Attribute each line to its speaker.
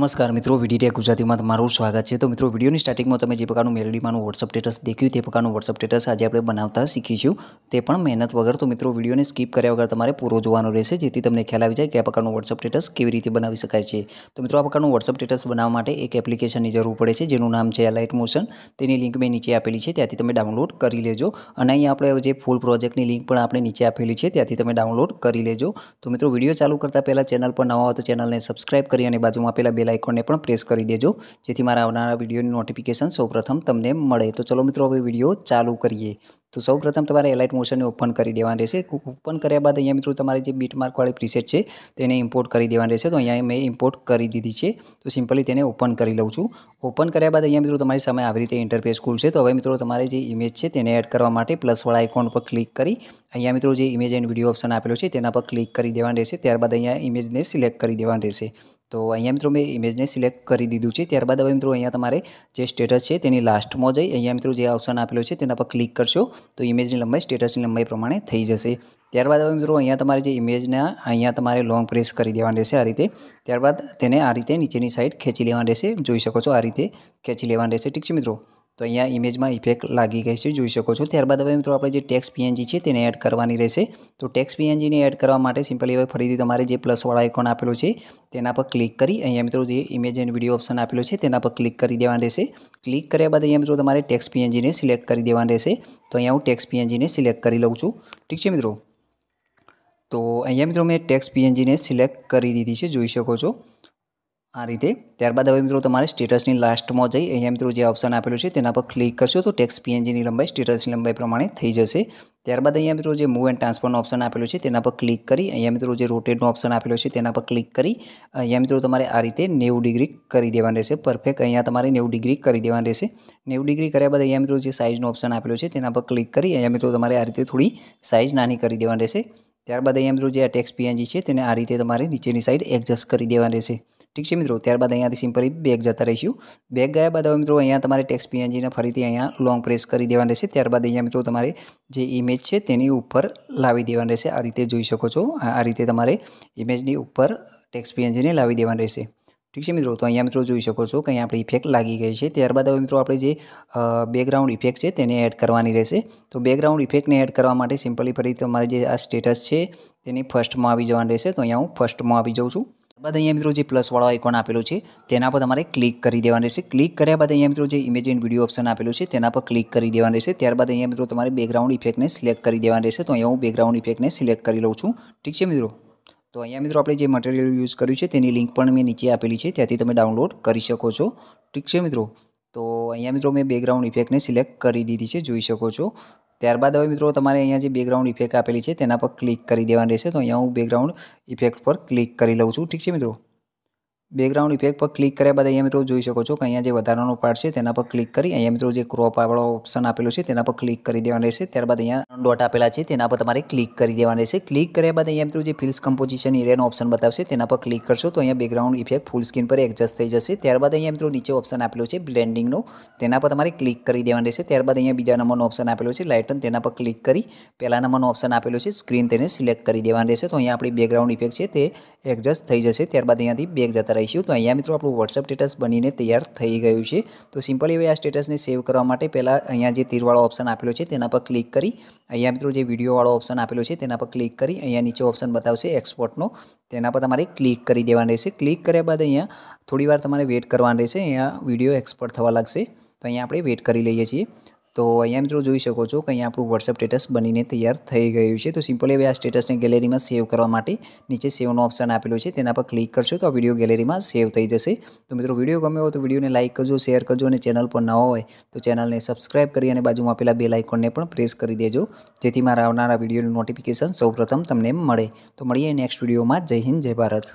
Speaker 1: નમસ્કાર મિત્રો વિડીટેક ગુજરાતીમાં તમારું સ્વાગત છે તો મિત્રો વિડીયોની સ્ટાર્ટિંગમાં તમે જે પ્રકારનું મેલડીમાંનું વોટ્સઅપ સ્ટેટસ દેખ્યું તે પ્રકારનું વોટ્સઅપ સ્ટેટસ આજે આપણે બનાવતા શીખીશું તે પણ મહેનત વગર તો મિત્રો વિડીયોને સ્કીપ કર્યા વગર તમારે પૂરો જોવાનો રહેશે જેથી તમને ખ્યાલ આવી જાય કે આ પ્રકારનું વોટ્સઅપ સ્ટેટસ કેવી રીતે બનાવી શકાય છે તો મિત્રો આ પ્રકારનું વોટ્સઅપ સ્ટેટસ બનાવવા માટે એક એપ્લિકેશનની જરૂર પડે છે જેનું નામ છે લાઇટ મોશન તેની લિંક મેં નીચે આપેલી છે ત્યાંથી તમે ડાઉનલોડ કરી લેજો અને અહીં આપણે જે ફૂલ પ્રોજેક્ટની લિંક પણ આપણે નીચે આપેલી છે ત્યાંથી તમે ડાઉનલોડ કરી લેજો તો મિત્રો વિડીયો ચાલુ કરતા પહેલાં ચેનલ પર નવા હો તો ચેનલને સબસ્ક્રાઇબ કરી અને બાજુમાં આપેલા બેલ બેલ આઇકોનને પણ પ્રેસ કરી દેજો જેથી મારા આવનારા વિડીયોની નોટિફિકેશન સૌપ્રથમ તમને મળે તો ચલો મિત્રો હવે વિડીયો ચાલુ કરીએ તો સૌપ્રથમ તમારે એલાઇટ મોશનને ઓપન કરી દેવાનું રહેશે ઓપન કર્યા બાદ અહીંયા મિત્રો તમારે જે બીટ માર્કવાળી પ્રીસેટ છે તેને ઇમ્પોર્ટ કરી દેવાનું રહેશે તો અહીંયા મેં ઇમ્પોર્ટ કરી દીધી છે તો સિમ્પલી તેને ઓપન કરી લઉં છું ઓપન કર્યા બાદ અહીંયા મિત્રો તમારી સામે આવી રીતે ઇન્ટરફેસ ખુલશે તો હવે મિત્રો તમારે જે ઇમેજ છે તેને એડ કરવા માટે પ્લસવાળા આઇકોન પર ક્લિક કરી અહીંયા મિત્રો જે ઇમેજ એન્ડ વિડીયો ઓપ્શન આપેલો છે તેના પર ક્લિક કરી દેવાનું રહેશે ત્યારબાદ અહીંયા ઇમેજને સિલેક્ટ કરી દેવાનું રહેશે તો અહીંયા મિત્રો મેં ઇમેજને સિલેક્ટ કરી દીધું છે ત્યારબાદ હવે મિત્રો અહીંયા તમારે જે સ્ટેટસ છે તેની લાસ્ટમાં જઈ અહીંયા મિત્રો જે ઓપ્શન આપેલો છે તેના પર ક્લિક કરશો તો ઇમેજની લંબાઈ સ્ટેટસની લંબાઈ પ્રમાણે થઈ જશે ત્યારબાદ હવે મિત્રો અહીંયા તમારે જે ઇમેજના અહીંયા તમારે લોંગ પ્રેસ કરી દેવાની રહેશે આ રીતે ત્યારબાદ તેને આ રીતે નીચેની સાઈડ ખેંચી લેવાનું રહેશે જોઈ શકો છો આ રીતે ખેંચી લેવાનું રહેશે ઠીક છે મિત્રો તો અહીંયા ઈમેજમાં ઇફેક્ટ લાગી ગઈ છે જોઈ શકો છો ત્યારબાદ હવે મિત્રો આપણે જે ટેક્સ્ટ PNG છે તેને એડ કરવાની રહેશે તો ટેક્સ્ટ PNG ને એડ કરવા માટે સિમ્પલી હવે ફરીથી તમારે જે પ્લસ વાળો આઇકન આપેલા છે તેના પર ક્લિક કરી અહીંયા મિત્રો જે ઈમેજ એન્ડ વિડિયો ઓપ્શન આપેલા છે તેના પર ક્લિક કરી દેવાનું રહેશે ક્લિક કર્યા બાદ અહીંયા મિત્રો તમારે ટેક્સ્ટ PNG ને સિલેક્ટ કરી દેવાનું રહેશે તો અહીંયા હું ટેક્સ્ટ PNG ને સિલેક્ટ કરી લઉં છું ઠીક છે મિત્રો તો અહીંયા મિત્રો મેં ટેક્સ્ટ PNG ને સિલેક્ટ કરી દીધી છે જોઈ શકો છો આ રીતે ત્યારબાદ હવે મિત્રો તમારે સ્ટેટસની લાસ્ટમાં જઈ અહીંયા મિત્રો જે ઓપ્શન આપેલું છે તેના પર ક્લિક કરશો તો ટેક્સ પીએનજીની લંબાઈ સ્ટેટસની લંબાઈ પ્રમાણે થઈ જશે ત્યારબાદ અહીંયા મિત્રો જે મૂવ એન્ડ ટ્રાન્સફરનો ઓપ્શન આપેલો છે તેના પર ક્લિક કરી અહીંયા મિત્રો જે રોટેટનો ઓપ્શન આપેલો છે તેના પર ક્લિક કરી અહીંયા મિત્રો તમારે આ રીતે નેવું ડિગ્રી કરી દેવાનું રહેશે પરફેક્ટ અહીંયા તમારે નેવું ડિગ્રી કરી દેવાની રહેશે નેવું ડિગ્રી કર્યા બાદ અહીંયા મિત્રો જે સાઇઝનો ઓપ્શન આપેલો છે તેના પર ક્લિક કરી અહીંયા મિત્રો તમારે આ રીતે થોડી સાઇઝ નાની કરી દેવાની રહેશે ત્યારબાદ અહીંયા મિત્રો જે આ ટેક્સ પીએનજી છે તેને આ રીતે તમારે નીચેની સાઈડ એડજસ્ટ કરી દેવાની રહેશે ઠીક છે મિત્રો ત્યારબાદ અહીંયાથી સિમ્પલી બેગ જતા રહીશું બેગ ગયા બાદ હવે મિત્રો અહીંયા તમારે ટેક્સ પીએનજીને ફરીથી અહીંયા લોંગ પ્રેસ કરી દેવાનું રહેશે ત્યારબાદ અહીંયા મિત્રો તમારે જે ઇમેજ છે તેની ઉપર લાવી દેવાનું રહેશે આ રીતે જોઈ શકો છો આ રીતે તમારે ઇમેજની ઉપર ટેક્સ પીએનજીને લાવી દેવાનું રહેશે ઠીક છે મિત્રો તો અહીંયા મિત્રો જોઈ શકો છો કે અહીંયા આપણે ઇફેક્ટ લાગી ગઈ છે ત્યારબાદ હવે મિત્રો આપણે જે બેકગ્રાઉન્ડ ઇફેક્ટ છે તેને એડ કરવાની રહેશે તો બેકગ્રાઉન્ડ ઇફેક્ટને એડ કરવા માટે સિમ્પલી ફરી તમારે જે આ સ્ટેટસ છે તેની ફર્સ્ટમાં આવી જવાનું રહેશે તો અહીંયા હું ફર્સ્ટમાં આવી જાઉં છું બાદ અહીંયા મિત્રો જે પ્લસવાળો આઇકોન આપેલું છે તેના પર તમારે ક્લિક કરી દેવાનું રહેશે ક્લિક કર્યા બાદ અહીંયા મિત્રો જે ઇમેજ એન્ડ વિડીયો ઓપ્શન આપેલું છે તેના પર ક્લિક કરી દેવાનું રહેશે ત્યારબાદ અહીંયા મિત્રો તમારે બેકગ્રાઉન્ડ ઇફેક્ટને સિલેક્ટ કરી દેવાનું રહેશે તો અહીંયા હું બેકગ્રાઉન્ડ ઇફેક્ટને સિલેક્ટ કરી લઉં છું ઠીક છે મિત્રો તો અહીંયા મિત્રો આપણે જે મટીરિયલ યુઝ કર્યું છે તેની લિંક પણ મેં નીચે આપેલી છે ત્યાંથી તમે ડાઉનલોડ કરી શકો છો ઠીક છે મિત્રો તો અહીંયા મિત્રો મેં બેકગ્રાઉન્ડ ઇફેક્ટને સિલેક્ટ કરી દીધી છે જોઈ શકો છો ત્યારબાદ હવે મિત્રો તમારે અહીંયા જે બેકગ્રાઉન્ડ ઇફેક્ટ આપેલી છે તેના પર ક્લિક કરી દેવાની રહેશે તો અહીંયા હું બેકગ્રાઉન્ડ ઇફેક્ટ પર ક્લિક કરી લઉં છું ઠીક છે મિત્રો બેકગ્રાઉન્ડ ઇફેક્ટ પર ક્લિક કર્યા બાદ અહીંયા મિત્રો જોઈ શકો છો કે અહીંયા જે વધારાનો પાર્ટ છે તેના પર ક્લિક કરી અહીંયા મિત્રો જે ક્રોપ વાળો ઓપ્શન આપેલો છે તેના પર ક્લિક કરી દેવાનું રહેશે ત્યારબાદ અહીંયા ડોટ આપેલા છે તેના પર તમારે ક્લિક કરી દેવાનું રહેશે ક્લિક કર્યા બાદ અહીંયા મિત્રો જે ફિલ્સ કમ્પોઝિશન એરિયાનો ઓપ્શન બતાવશે તેના પર ક્લિક કરશો તો અહીંયા બેકગ્રાઉન્ડ ઇફેક્ટ ફૂલ સ્ક્રીન પર એડજસ્ટ થઈ જશે ત્યારબાદ અહીંયા મિત્રો નીચે ઓપ્શન આપેલો છે બ્લેન્ડિંગનો તેના પર તમારે ક્લિક કરી દેવાનું રહેશે ત્યારબાદ અહીંયા બીજા નંબરનો ઓપ્શન આપેલો છે લાઇટન તેના પર ક્લિક કરી પહેલા નંબરનો ઓપ્શન આપેલો છે સ્ક્રીન તેને સિલેક્ટ કરી દેવાનું રહેશે તો અહીંયા આપણી બેકગ્રાઉન્ડ ઇફેક્ટ છે તે એડજસ્ટ થઈ જશે ત્યારબાદ અહીંયાથી બેગ જતા રહીશું તો અહીંયા મિત્રો આપણું વોટ્સઅપ સ્ટેટસ બનીને તૈયાર થઈ ગયું છે તો સિમ્પલી હવે આ સ્ટેટસને સેવ કરવા માટે પહેલાં અહીંયા જે તીરવાળો ઓપ્શન આપેલો છે તેના પર ક્લિક કરી અહીંયા મિત્રો જે વિડીયોવાળો ઓપ્શન આપેલો છે તેના પર ક્લિક કરી અહીંયા નીચે ઓપ્શન બતાવશે એક્સપોર્ટનો તેના પર તમારે ક્લિક કરી દેવાનું રહેશે ક્લિક કર્યા બાદ અહીંયા થોડીવાર તમારે વેટ કરવાનું રહેશે અહીંયા વિડીયો એક્સપોર્ટ થવા લાગશે તો અહીંયા આપણે વેટ કરી લઈએ છીએ તો અહીંયા મિત્રો જોઈ શકો છો કે અહીંયા આપણું વોટ્સઅપ સ્ટેટસ બનીને તૈયાર થઈ ગયું છે તો સિમ્પલી હવે આ સ્ટેટસને ગેલેરીમાં સેવ કરવા માટે નીચે સેવનો ઓપ્શન આપેલો છે તેના પર ક્લિક કરશો તો આ વિડીયો ગેલેરીમાં સેવ થઈ જશે તો મિત્રો વિડીયો ગમે હોય તો વિડીયોને લાઇક કરજો શેર કરજો અને ચેનલ પર ન હોય તો ચેનલને સબસ્ક્રાઇબ કરી અને બાજુમાં આપેલા બે આઇકોનને પણ પ્રેસ કરી દેજો જેથી મારા આવનારા વિડીયોનું નોટિફિકેશન સૌપ્રથમ તમને મળે તો મળીએ નેક્સ્ટ વિડીયોમાં જય હિન્દ જય ભારત